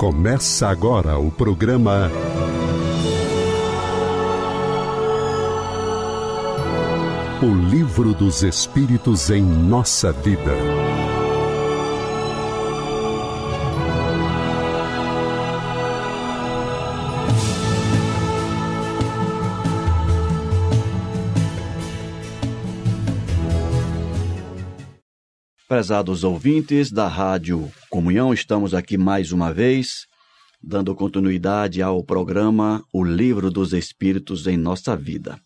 Começa agora o programa. O Livro dos Espíritos em Nossa Vida. Prezados ouvintes da Rádio comunhão. Estamos aqui mais uma vez, dando continuidade ao programa O Livro dos Espíritos em Nossa Vida.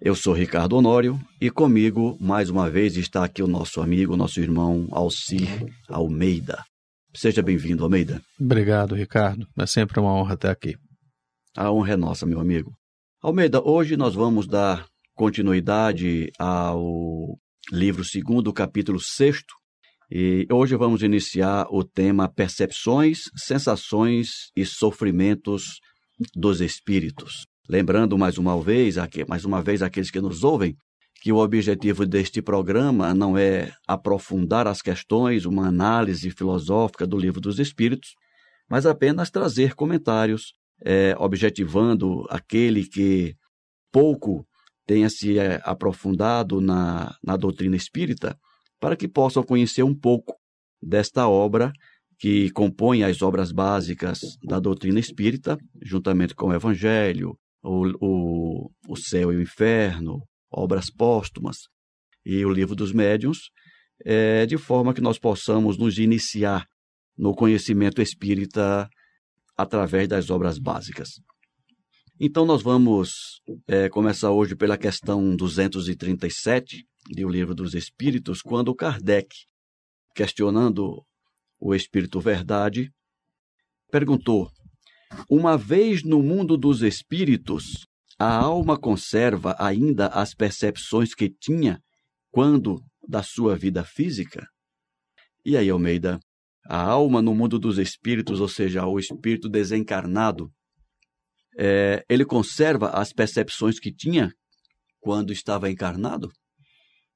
Eu sou Ricardo Honório e comigo, mais uma vez, está aqui o nosso amigo, nosso irmão Alcir Almeida. Seja bem-vindo, Almeida. Obrigado, Ricardo. É sempre uma honra estar aqui. A honra é nossa, meu amigo. Almeida, hoje nós vamos dar continuidade ao livro segundo, capítulo sexto, e hoje vamos iniciar o tema Percepções, Sensações e Sofrimentos dos Espíritos. Lembrando mais uma vez, aqui, mais uma vez aqueles que nos ouvem, que o objetivo deste programa não é aprofundar as questões, uma análise filosófica do Livro dos Espíritos, mas apenas trazer comentários, é, objetivando aquele que pouco tenha se é, aprofundado na, na doutrina espírita, para que possam conhecer um pouco desta obra que compõe as obras básicas da doutrina espírita, juntamente com o Evangelho, o, o, o Céu e o Inferno, obras póstumas e o Livro dos Médiuns, é, de forma que nós possamos nos iniciar no conhecimento espírita através das obras básicas. Então, nós vamos é, começar hoje pela questão 237, de O Livro dos Espíritos, quando Kardec, questionando o Espírito Verdade, perguntou: Uma vez no mundo dos espíritos, a alma conserva ainda as percepções que tinha quando da sua vida física? E aí, Almeida, a alma no mundo dos espíritos, ou seja, o espírito desencarnado, é, ele conserva as percepções que tinha quando estava encarnado?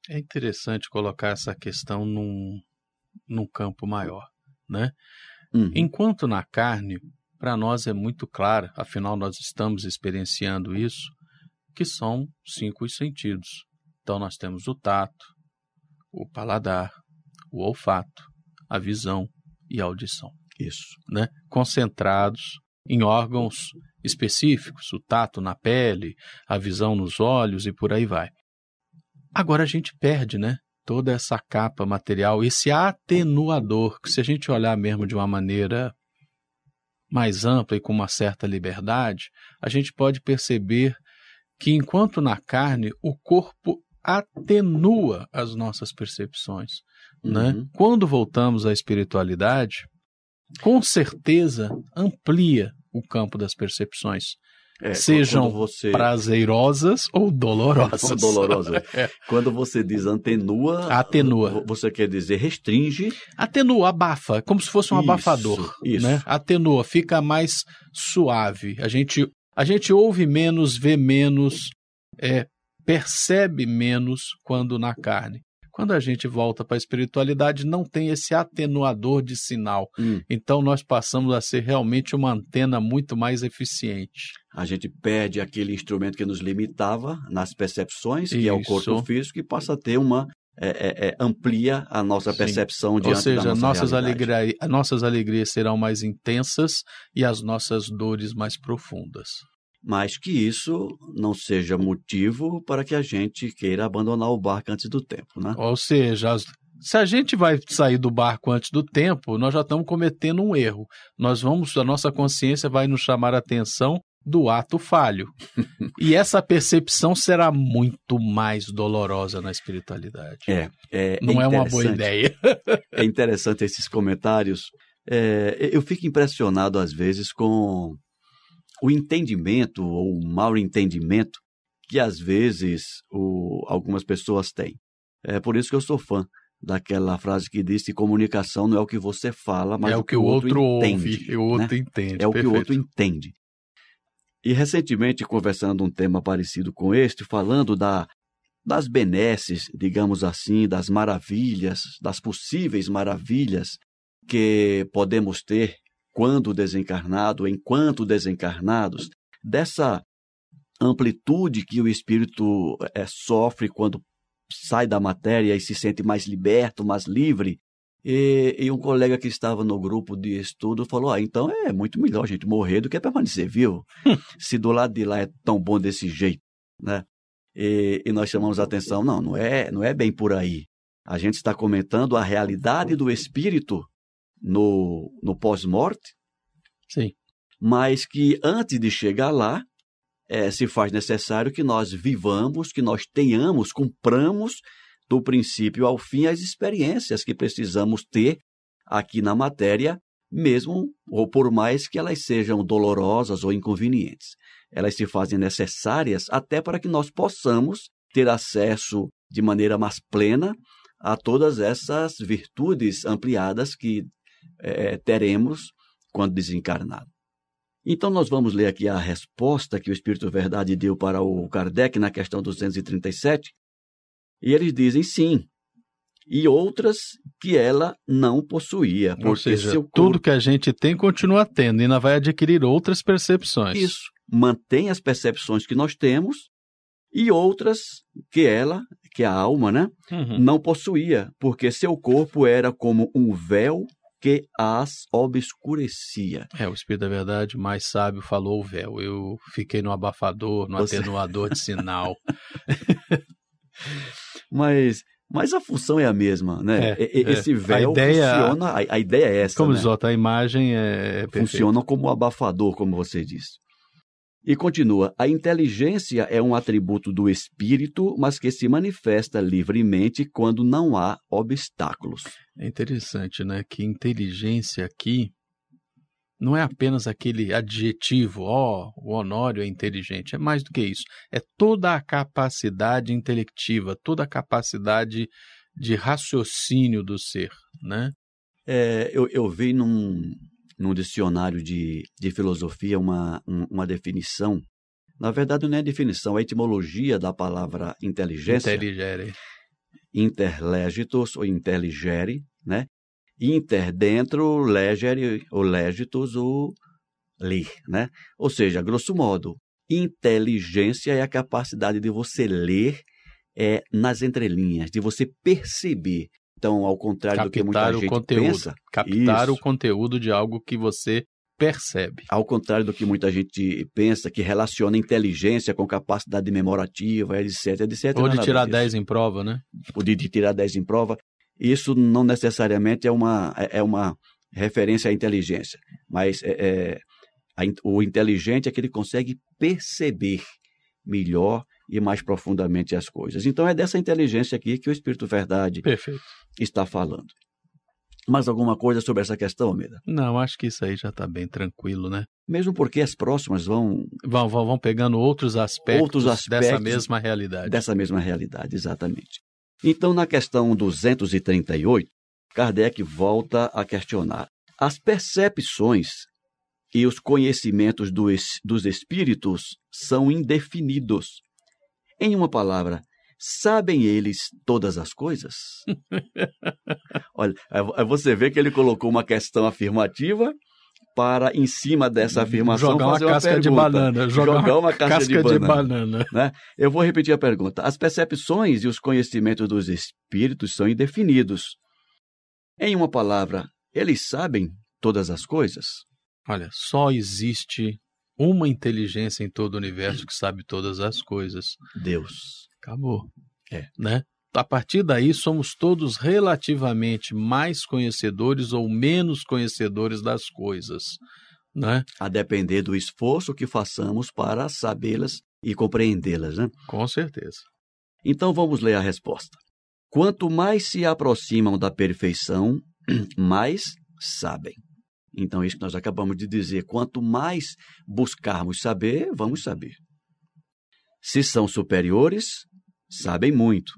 É interessante colocar essa questão num, num campo maior, né? Uhum. Enquanto na carne, para nós é muito clara, afinal nós estamos experienciando isso, que são cinco os sentidos. Então nós temos o tato, o paladar, o olfato, a visão e a audição. Isso. Né? Concentrados em órgãos específicos, o tato na pele, a visão nos olhos e por aí vai. Agora a gente perde, né? Toda essa capa material, esse atenuador, que se a gente olhar mesmo de uma maneira mais ampla e com uma certa liberdade, a gente pode perceber que enquanto na carne o corpo atenua as nossas percepções, né? uhum. né? Quando voltamos à espiritualidade, com certeza amplia o campo das percepções. É, Sejam você... prazerosas ou dolorosas. Ou dolorosas. é. Quando você diz antenua, atenua. Você quer dizer restringe. Atenua, abafa, como se fosse um isso, abafador. Isso. Né? Atenua, fica mais suave. A gente, a gente ouve menos, vê menos, é, percebe menos quando na carne. Quando a gente volta para a espiritualidade, não tem esse atenuador de sinal. Hum. Então nós passamos a ser realmente uma antena muito mais eficiente. A gente perde aquele instrumento que nos limitava nas percepções, que Isso. é o corpo físico, e passa a ter uma é, é, é amplia a nossa percepção de. Ou seja, da nossa nossas, alegria, nossas alegrias serão mais intensas e as nossas dores mais profundas mas que isso não seja motivo para que a gente queira abandonar o barco antes do tempo, né? Ou seja, se a gente vai sair do barco antes do tempo, nós já estamos cometendo um erro. Nós vamos, a nossa consciência vai nos chamar a atenção do ato falho. e essa percepção será muito mais dolorosa na espiritualidade. É, é, é não é uma boa ideia. é interessante esses comentários. É, eu fico impressionado às vezes com o entendimento ou o mal entendimento que às vezes o, algumas pessoas têm. É por isso que eu sou fã daquela frase que diz que comunicação não é o que você fala, mas é o que o outro, outro entende, ouve, o outro né? entende. É o que o outro entende. E recentemente conversando um tema parecido com este, falando da das benesses, digamos assim, das maravilhas, das possíveis maravilhas que podemos ter quando desencarnado, enquanto desencarnados, dessa amplitude que o espírito é, sofre quando sai da matéria e se sente mais liberto, mais livre. E, e, um colega que estava no grupo de estudo falou: ah, então é muito melhor a gente morrer do que permanecer vivo, hum. se do lado de lá é tão bom desse jeito, né? E, e nós chamamos a atenção: não, não é, não é bem por aí. A gente está comentando a realidade do espírito no, no pós-morte. Sim. Mas que antes de chegar lá, é, se faz necessário que nós vivamos, que nós tenhamos, cumpramos do princípio ao fim as experiências que precisamos ter aqui na matéria, mesmo ou por mais que elas sejam dolorosas ou inconvenientes. Elas se fazem necessárias até para que nós possamos ter acesso de maneira mais plena a todas essas virtudes ampliadas que é, é, teremos quando desencarnado. Então, nós vamos ler aqui a resposta que o Espírito Verdade deu para o Kardec na questão 237. E eles dizem sim. E outras que ela não possuía. Ou seja, corpo... tudo que a gente tem continua tendo, e ainda vai adquirir outras percepções. Isso. Mantém as percepções que nós temos e outras que ela, que a alma, né, uhum. não possuía, porque seu corpo era como um véu que as obscurecia. É, o Espírito da Verdade, mais sábio, falou o véu. Eu fiquei no abafador, no Você... atenuador de sinal. Mas mas a função é a mesma, né? É, é. Esse véu é a ideia, funciona, a, a, ideia é essa. Como né? diz a imagem é. Funciona perfeito. como abafador, como você disse. E continua: a inteligência é um atributo do espírito, mas que se manifesta livremente quando não há obstáculos. É interessante, né? Que inteligência aqui não é apenas aquele adjetivo, ó, oh, o Honório é inteligente. É mais do que isso. É toda a capacidade intelectiva, toda a capacidade de raciocínio do ser, né? É, eu, eu vi num, num dicionário de, de filosofia uma, um, uma definição. Na verdade, não é definição, é a etimologia da palavra inteligência. Inteligere. Interlegitus ou intelligere né? Inter dentro, legere ou legitus ou ler, né? Ou seja, grosso modo, inteligência é a capacidade de você ler é, nas entrelinhas, de você perceber então, ao contrário captar do que muita gente conteúdo, pensa, captar isso. o conteúdo de algo que você percebe. Ao contrário do que muita gente pensa, que relaciona inteligência com capacidade memorativa, etc, etc. Ou de tirar 10 em prova, né? Ou tipo, de, de tirar 10 em prova. Isso não necessariamente é uma, é, é uma referência à inteligência, mas é, é, a, o inteligente é que ele consegue perceber melhor e mais profundamente as coisas. Então é dessa inteligência aqui que o Espírito Verdade Perfeito. está falando. Mais alguma coisa sobre essa questão, Almeida? Não, acho que isso aí já está bem tranquilo, né? Mesmo porque as próximas vão... Vão, vão, vão pegando outros aspectos, outros aspectos dessa mesma realidade. Dessa mesma realidade, exatamente. Então, na questão 238, Kardec volta a questionar. As percepções e os conhecimentos dos, dos espíritos são indefinidos em uma palavra, sabem eles todas as coisas? Olha, é é você vê que ele colocou uma questão afirmativa para, em cima dessa afirmação, jogar uma casca uma de banana. Jogar, jogar uma casca, casca de banana. banana. Né? Eu vou repetir a pergunta. As percepções e os conhecimentos dos espíritos são indefinidos. Em uma palavra, eles sabem todas as coisas? Olha, só existe uma inteligência em todo o universo que sabe todas as coisas. Deus. Acabou. É. Né? A partir daí, somos todos relativamente mais conhecedores ou menos conhecedores das coisas. Né? A depender do esforço que façamos para sabê-las e compreendê-las. Né? Com certeza. Então vamos ler a resposta. Quanto mais se aproximam da perfeição, mais sabem. Então, isso que nós acabamos de dizer, quanto mais buscarmos saber, vamos saber. Se são superiores, sabem muito.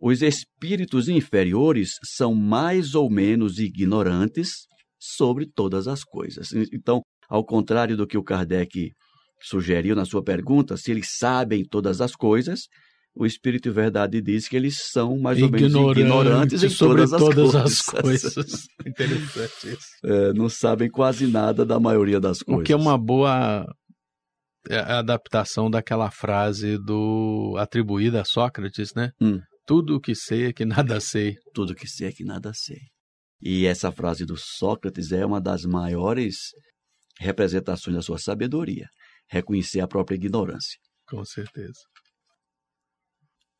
Os espíritos inferiores são mais ou menos ignorantes sobre todas as coisas. Então, ao contrário do que o Kardec sugeriu na sua pergunta, se eles sabem todas as coisas, o Espírito e Verdade diz que eles são mais ignorantes, ou menos ignorantes em sobre todas, as, coisas. as coisas. Interessante isso. É, não sabem quase nada da maioria das coisas. O que é uma boa é, é adaptação daquela frase do atribuída a Sócrates, né? Hum. Tudo o que sei é que nada sei. Tudo o que sei é que nada sei. E essa frase do Sócrates é uma das maiores representações da sua sabedoria, reconhecer a própria ignorância. Com certeza.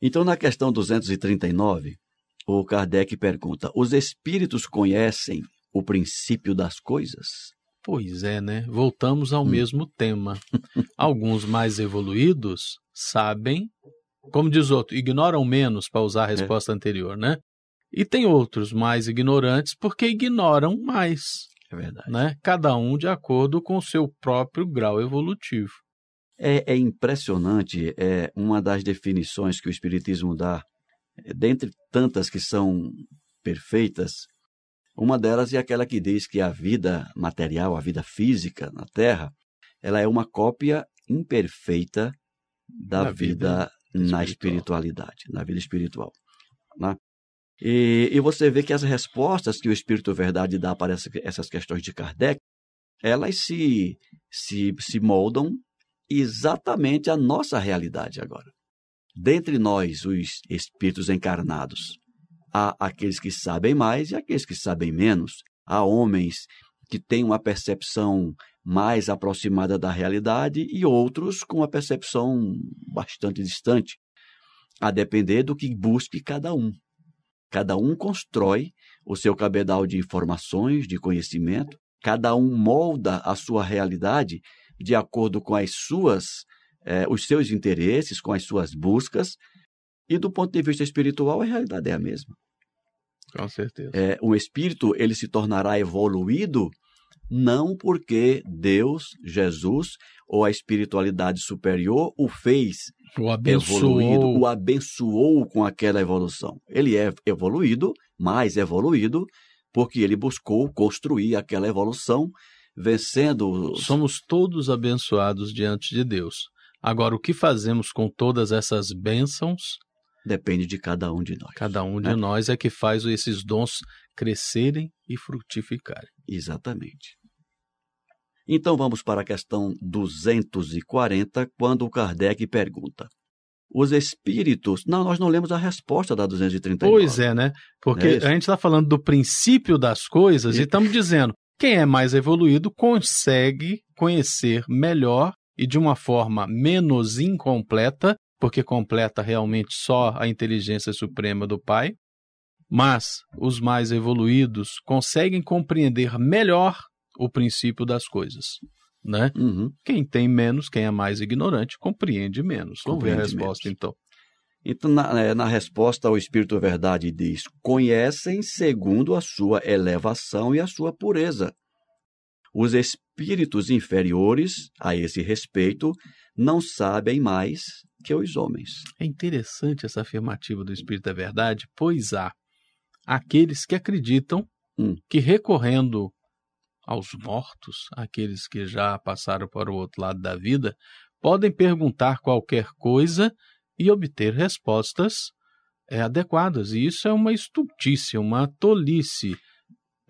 Então, na questão 239, o Kardec pergunta: os espíritos conhecem o princípio das coisas? Pois é, né? Voltamos ao hum. mesmo tema. Alguns mais evoluídos sabem, como diz outro, ignoram menos, para usar a é. resposta é. anterior, né? E tem outros mais ignorantes porque ignoram mais. É verdade. Né? Cada um de acordo com o seu próprio grau evolutivo. É, é impressionante é, uma das definições que o Espiritismo dá, é, dentre tantas que são perfeitas, uma delas é aquela que diz que a vida material, a vida física na Terra, ela é uma cópia imperfeita da na vida, vida na espiritualidade, na vida espiritual. Né? E, e, você vê que as respostas que o Espírito Verdade dá para essas questões de Kardec, elas se, se, se moldam exatamente a nossa realidade agora. Dentre nós, os espíritos encarnados, há aqueles que sabem mais e aqueles que sabem menos. Há homens que têm uma percepção mais aproximada da realidade e outros com uma percepção bastante distante, a depender do que busque cada um. Cada um constrói o seu cabedal de informações, de conhecimento, cada um molda a sua realidade de acordo com as suas, é, os seus interesses, com as suas buscas. E do ponto de vista espiritual, a realidade é a mesma. Com certeza. É, o espírito ele se tornará evoluído não porque Deus, Jesus ou a espiritualidade superior o fez o abençoou. evoluído, o abençoou com aquela evolução. Ele é evoluído, mais evoluído, porque ele buscou construir aquela evolução vencendo. -os. Somos todos abençoados diante de Deus. Agora, o que fazemos com todas essas bênçãos? Depende de cada um de nós. Cada um de né? nós é que faz esses dons crescerem e frutificarem. Exatamente. Então vamos para a questão 240, quando o Kardec pergunta: os espíritos. Não, nós não lemos a resposta da 239. Pois é, né? Porque é a gente está falando do princípio das coisas e estamos dizendo quem é mais evoluído consegue conhecer melhor e de uma forma menos incompleta, porque completa realmente só a inteligência suprema do Pai, mas os mais evoluídos conseguem compreender melhor o princípio das coisas. Né? Uhum. Quem tem menos, quem é mais ignorante, compreende menos. Compreende Vamos ver a resposta menos. então. Então, na, é, na resposta, o Espírito Verdade diz: conhecem segundo a sua elevação e a sua pureza. Os espíritos inferiores, a esse respeito, não sabem mais que os homens. É interessante essa afirmativa do Espírito da Verdade, pois há aqueles que acreditam hum. que recorrendo aos mortos, aqueles que já passaram para o outro lado da vida, podem perguntar qualquer coisa e obter respostas é, adequadas. E isso é uma estultícia, uma tolice.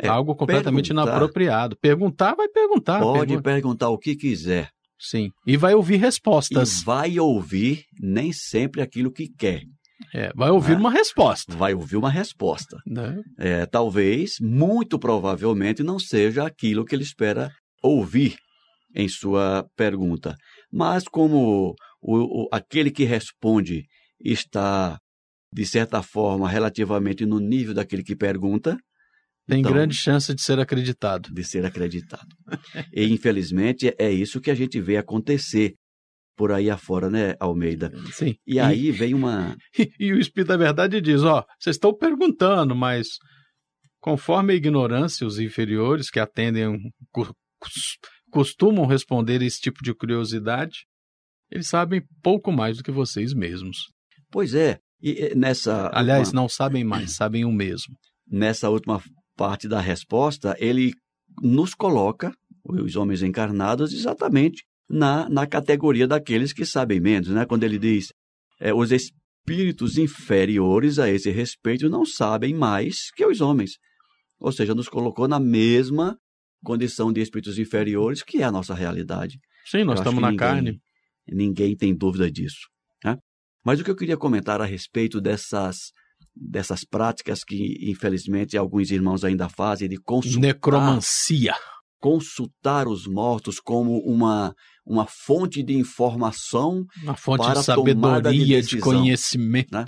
É, algo completamente inapropriado. Perguntar, vai perguntar. Pode perguntar o que quiser. Sim. E vai ouvir respostas. E vai ouvir nem sempre aquilo que quer. É, vai ouvir né? uma resposta. Vai ouvir uma resposta. Né? É, talvez, muito provavelmente, não seja aquilo que ele espera ouvir em sua pergunta. Mas, como o, o, aquele que responde está, de certa forma, relativamente no nível daquele que pergunta. Tem então, grande chance de ser acreditado. De ser acreditado. e, infelizmente, é isso que a gente vê acontecer por aí afora, né, Almeida? Sim. E, e aí vem uma. E, e o Espírito da Verdade diz: ó, vocês estão perguntando, mas conforme a ignorância, os inferiores que atendem costumam responder esse tipo de curiosidade, eles sabem pouco mais do que vocês mesmos. Pois é. E nessa. Aliás, não sabem mais, sabem o mesmo. Nessa última parte da resposta, ele nos coloca, os homens encarnados, exatamente na, na categoria daqueles que sabem menos. Né? Quando ele diz é, os espíritos inferiores a esse respeito não sabem mais que os homens. Ou seja, nos colocou na mesma condição de espíritos inferiores, que é a nossa realidade. Sim, nós estamos na ninguém... carne. Ninguém tem dúvida disso. Né? Mas o que eu queria comentar a respeito dessas dessas práticas que infelizmente alguns irmãos ainda fazem de consultar necromancia consultar os mortos como uma uma fonte de informação uma fonte para de sabedoria de, decisão, de conhecimento né?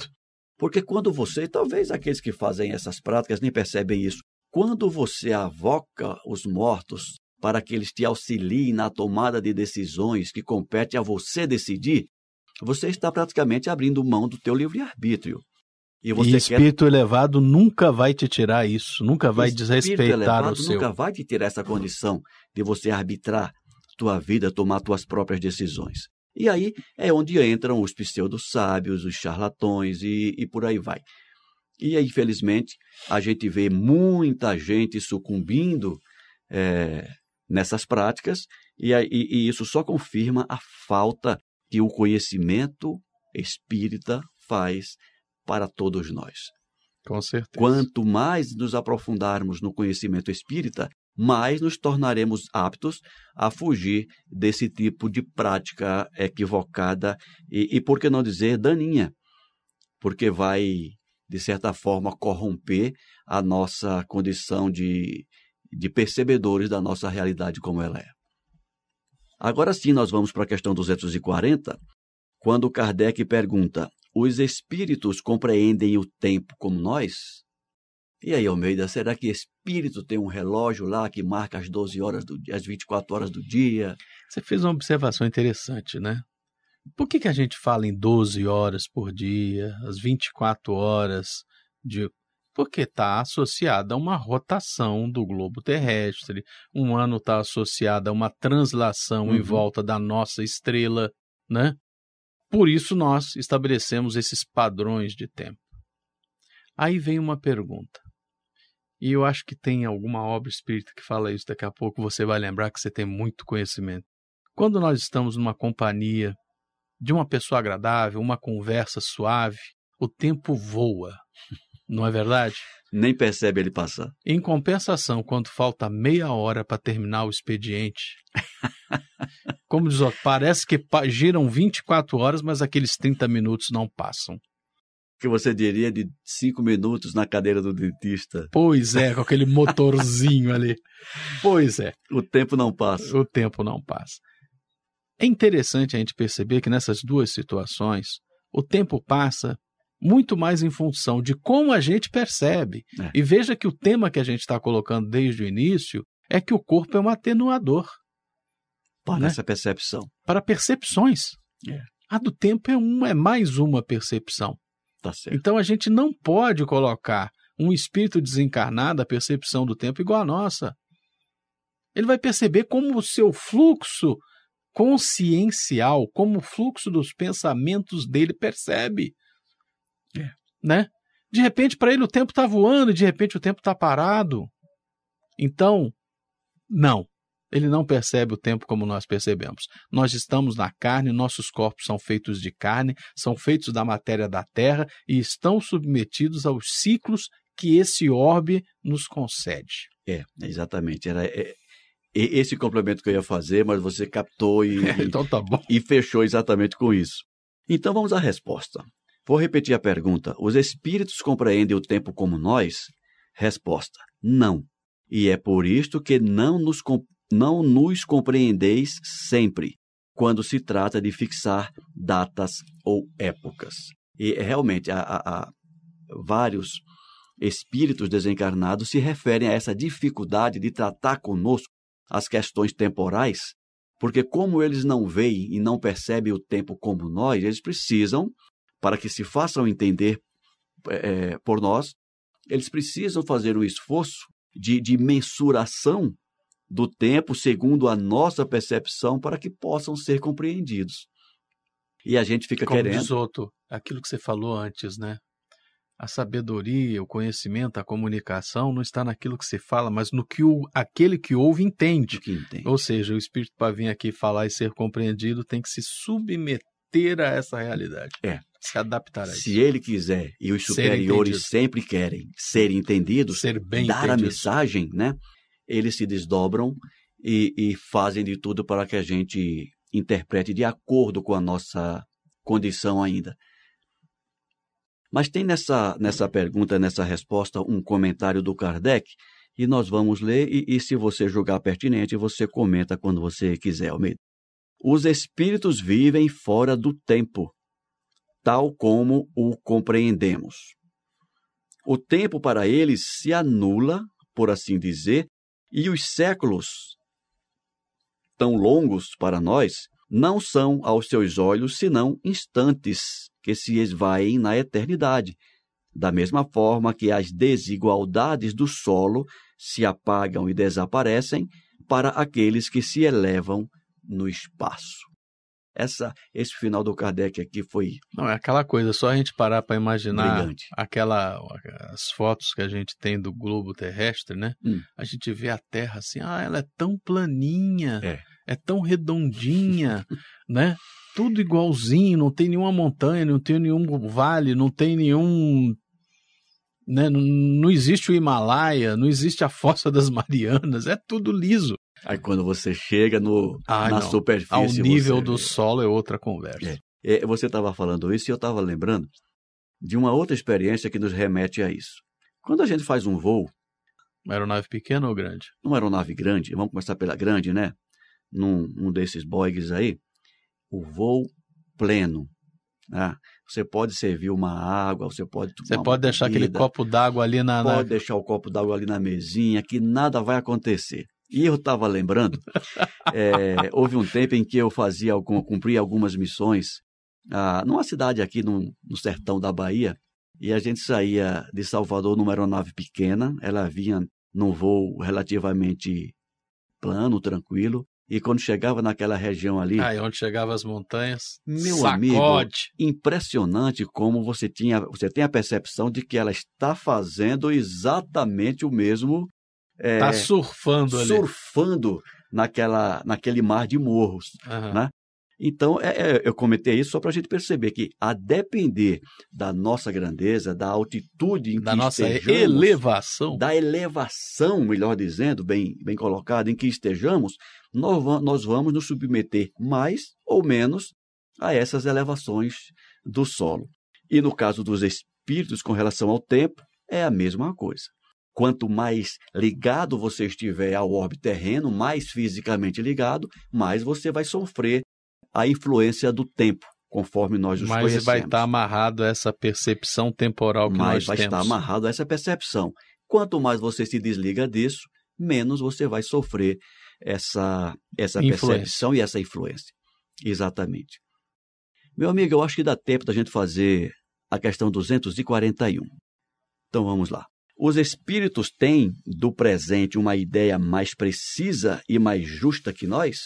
porque quando você talvez aqueles que fazem essas práticas nem percebem isso quando você avoca os mortos para que eles te auxiliem na tomada de decisões que compete a você decidir, você está praticamente abrindo mão do teu livre-arbítrio. E, o espírito quer... elevado nunca vai te tirar isso, nunca vai desrespeitar o seu. Nunca vai te tirar essa condição de você arbitrar tua vida, tomar tuas próprias decisões. E aí é onde entram os pseudo-sábios, os charlatões e, e por aí vai. E aí, infelizmente, a gente vê muita gente sucumbindo é, nessas práticas, e, e, e isso só confirma a falta que o conhecimento espírita faz para todos nós. Com certeza. Quanto mais nos aprofundarmos no conhecimento espírita, mais nos tornaremos aptos a fugir desse tipo de prática equivocada e, e por que não dizer, daninha, porque vai, de certa forma, corromper a nossa condição de de percebedores da nossa realidade como ela é. Agora sim, nós vamos para a questão 240, quando Kardec pergunta: os espíritos compreendem o tempo como nós? E aí, Almeida, será que espírito tem um relógio lá que marca as 12 horas do dia, as 24 horas do dia? Você fez uma observação interessante, né? Por que, que a gente fala em 12 horas por dia, as 24 horas de porque está associada a uma rotação do globo terrestre, um ano está associado a uma translação uhum. em volta da nossa estrela, né? Por isso nós estabelecemos esses padrões de tempo. Aí vem uma pergunta. E eu acho que tem alguma obra espírita que fala isso daqui a pouco, você vai lembrar que você tem muito conhecimento. Quando nós estamos numa companhia de uma pessoa agradável, uma conversa suave, o tempo voa. Não é verdade? Nem percebe ele passar. Em compensação, quando falta meia hora para terminar o expediente, como diz, outro, parece que giram 24 horas, mas aqueles 30 minutos não passam. Que você diria de 5 minutos na cadeira do dentista. Pois é, com aquele motorzinho ali. Pois é. O tempo não passa. O tempo não passa. É interessante a gente perceber que nessas duas situações, o tempo passa muito mais em função de como a gente percebe. É. E veja que o tema que a gente está colocando desde o início é que o corpo é um atenuador. Para né? essa percepção. Para percepções. É. A do tempo é, um, é mais uma percepção. Tá então a gente não pode colocar um espírito desencarnado a percepção do tempo igual a nossa. Ele vai perceber como o seu fluxo consciencial, como o fluxo dos pensamentos dele percebe. É. Né? De repente, para ele, o tempo está voando e de repente o tempo está parado. Então, não. Ele não percebe o tempo como nós percebemos. Nós estamos na carne, nossos corpos são feitos de carne, são feitos da matéria da terra e estão submetidos aos ciclos que esse orbe nos concede. É, exatamente. Era é, esse complemento que eu ia fazer, mas você captou e, então tá bom. e fechou exatamente com isso. Então vamos à resposta. Vou repetir a pergunta: os espíritos compreendem o tempo como nós? Resposta: não. E é por isto que não nos, não nos compreendeis sempre, quando se trata de fixar datas ou épocas. E realmente, há, há, há vários espíritos desencarnados se referem a essa dificuldade de tratar conosco as questões temporais, porque como eles não veem e não percebem o tempo como nós, eles precisam para que se façam entender é, é, por nós, eles precisam fazer um esforço de, de mensuração do tempo segundo a nossa percepção para que possam ser compreendidos. E a gente fica Como querendo. Diz outro, aquilo que você falou antes, né? A sabedoria, o conhecimento, a comunicação não está naquilo que se fala, mas no que o, aquele que ouve entende. Que entende. Ou seja, o espírito para vir aqui falar e ser compreendido tem que se submeter ter a essa realidade. É. Se adaptar a isso. Se ele quiser, e os superiores sempre querem ser entendidos, ser bem dar entendido. a mensagem, né? Eles se desdobram e, e fazem de tudo para que a gente interprete de acordo com a nossa condição ainda. Mas tem nessa, nessa pergunta, nessa resposta, um comentário do Kardec, e nós vamos ler, e, e se você julgar pertinente, você comenta quando você quiser, Almeida os espíritos vivem fora do tempo, tal como o compreendemos. O tempo para eles se anula, por assim dizer, e os séculos, tão longos para nós, não são aos seus olhos senão instantes que se esvaem na eternidade, da mesma forma que as desigualdades do solo se apagam e desaparecem para aqueles que se elevam no espaço. Essa, esse final do Kardec aqui foi. Não, é aquela coisa, só a gente parar para imaginar aquela as fotos que a gente tem do globo terrestre, né? Hum. A gente vê a Terra assim, ah, ela é tão planinha, é, é tão redondinha, né? Tudo igualzinho, não tem nenhuma montanha, não tem nenhum vale, não tem nenhum né? Não, não existe o Himalaia, não existe a Fossa das Marianas, é tudo liso. Aí quando você chega no, na não. superfície. Ao nível você... do solo é outra conversa. É. É, você estava falando isso e eu estava lembrando de uma outra experiência que nos remete a isso. Quando a gente faz um voo. Uma aeronave pequena ou grande? Uma aeronave grande, vamos começar pela grande, né? Num um desses boigs aí, o voo pleno. Né? você pode servir uma água, você pode Você pode deixar comida, aquele copo d'água ali na. Pode na... deixar o copo d'água ali na mesinha, que nada vai acontecer. E eu estava lembrando, é, houve um tempo em que eu fazia, cumpri algumas missões ah, numa cidade aqui no, no sertão da Bahia, e a gente saía de Salvador numa aeronave pequena, ela vinha num voo relativamente plano, tranquilo, e quando chegava naquela região ali. Aí onde chegava as montanhas. Meu sacode. amigo, impressionante como você tinha, você tem a percepção de que ela está fazendo exatamente o mesmo é, tá surfando ali. Surfando naquela, naquele mar de morros, uhum. né? Então, é, é, eu comentei isso só para a gente perceber que, a depender da nossa grandeza, da altitude em da que nossa estejamos... elevação. Da elevação, melhor dizendo, bem, bem colocado, em que estejamos, nós, nós vamos nos submeter mais ou menos a essas elevações do solo. E no caso dos espíritos com relação ao tempo, é a mesma coisa quanto mais ligado você estiver ao órbito terreno, mais fisicamente ligado, mais você vai sofrer a influência do tempo, conforme nós os Mas conhecemos. Mas vai estar amarrado a essa percepção temporal que Mas nós temos. Mas vai estar amarrado a essa percepção. Quanto mais você se desliga disso, menos você vai sofrer essa, essa percepção e essa influência. Exatamente. Meu amigo, eu acho que dá tempo da gente fazer a questão 241. Então vamos lá. Os espíritos têm do presente uma ideia mais precisa e mais justa que nós?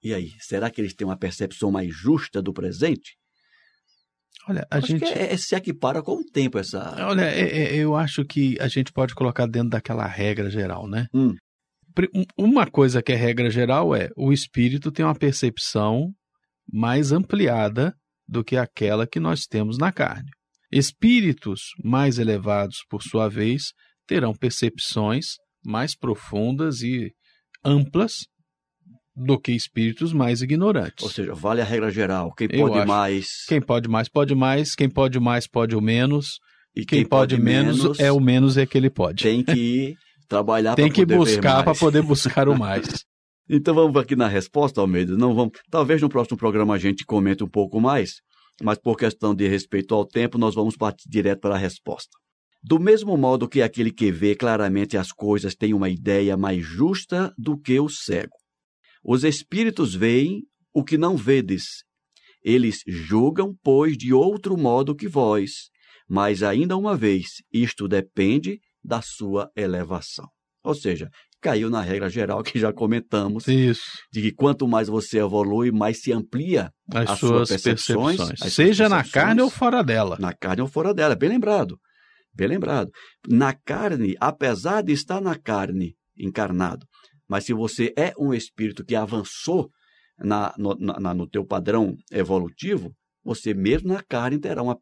E aí, será que eles têm uma percepção mais justa do presente? Olha, a acho gente que é, é, se equipara com o tempo essa. Olha, é, é, eu acho que a gente pode colocar dentro daquela regra geral, né? Hum. Uma coisa que é regra geral é o espírito tem uma percepção mais ampliada do que aquela que nós temos na carne. Espíritos mais elevados, por sua vez, terão percepções mais profundas e amplas do que espíritos mais ignorantes. Ou seja, vale a regra geral. Quem Eu pode acho, mais. Quem pode mais, pode mais. Quem pode mais, pode o menos. E quem, quem pode, pode menos, menos, é o menos é que ele pode. Tem que trabalhar Tem que buscar para poder buscar o mais. então vamos aqui na resposta, Almeida. Não vamos. Talvez no próximo programa a gente comente um pouco mais mas por questão de respeito ao tempo, nós vamos partir direto para a resposta. Do mesmo modo que aquele que vê claramente as coisas tem uma ideia mais justa do que o cego. Os espíritos veem o que não vedes. Eles julgam, pois, de outro modo que vós. Mas, ainda uma vez, isto depende da sua elevação. Ou seja, caiu na regra geral que já comentamos. Isso. De que quanto mais você evolui, mais se amplia as, as suas, suas percepções. percepções. As seja suas percepções, na carne ou fora dela. Na carne ou fora dela, bem lembrado. Bem lembrado. Na carne, apesar de estar na carne encarnado, mas se você é um espírito que avançou na, no, na, no teu padrão evolutivo, você mesmo na carne terá uma,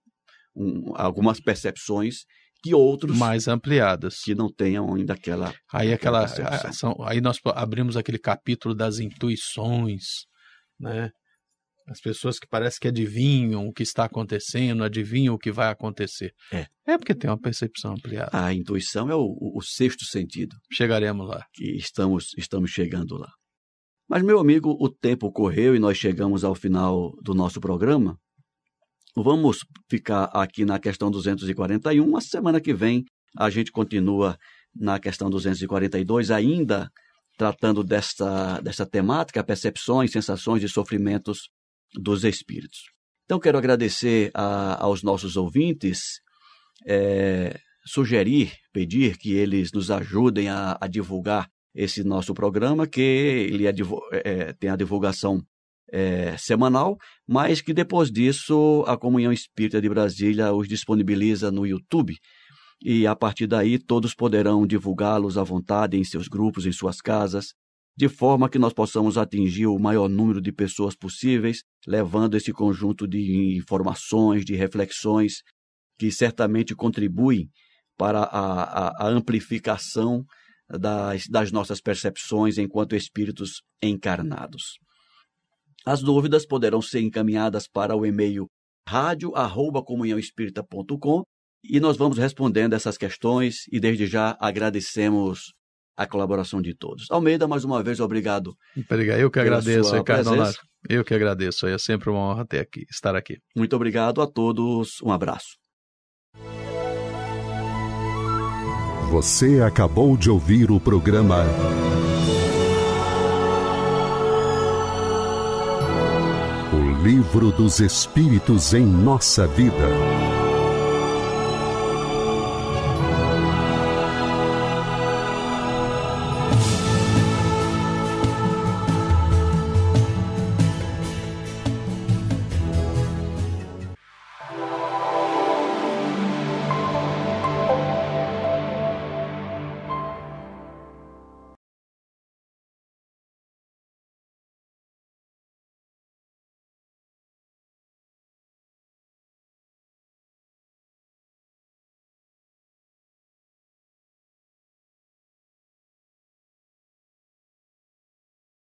um, algumas percepções que outros mais ampliadas que não tenham ainda aquela aí aquela, aquela são, aí nós abrimos aquele capítulo das intuições né as pessoas que parece que adivinham o que está acontecendo, adivinham o que vai acontecer. É. É porque tem uma percepção ampliada. A intuição é o, o, o sexto sentido. Chegaremos lá. Que estamos, estamos chegando lá. Mas, meu amigo, o tempo correu e nós chegamos ao final do nosso programa. Vamos ficar aqui na questão 241. A semana que vem a gente continua na questão 242, ainda tratando dessa dessa temática, percepções, sensações e sofrimentos dos espíritos. Então, quero agradecer a, aos nossos ouvintes, é, sugerir, pedir que eles nos ajudem a, a divulgar esse nosso programa, que ele é, é, tem a divulgação é, semanal, mas que depois disso a Comunhão Espírita de Brasília os disponibiliza no YouTube. E a partir daí todos poderão divulgá-los à vontade em seus grupos, em suas casas, de forma que nós possamos atingir o maior número de pessoas possíveis, levando esse conjunto de informações, de reflexões, que certamente contribuem para a, a, a amplificação das, das nossas percepções enquanto espíritos encarnados. As dúvidas poderão ser encaminhadas para o e-mail radio@comunhaoespirita.com e nós vamos respondendo essas questões e desde já agradecemos a colaboração de todos. Almeida, mais uma vez, obrigado. Eu que agradeço, Ricardo Eu que agradeço. É sempre uma honra ter aqui, estar aqui. Muito obrigado a todos. Um abraço. Você acabou de ouvir o programa Livro dos Espíritos em nossa vida.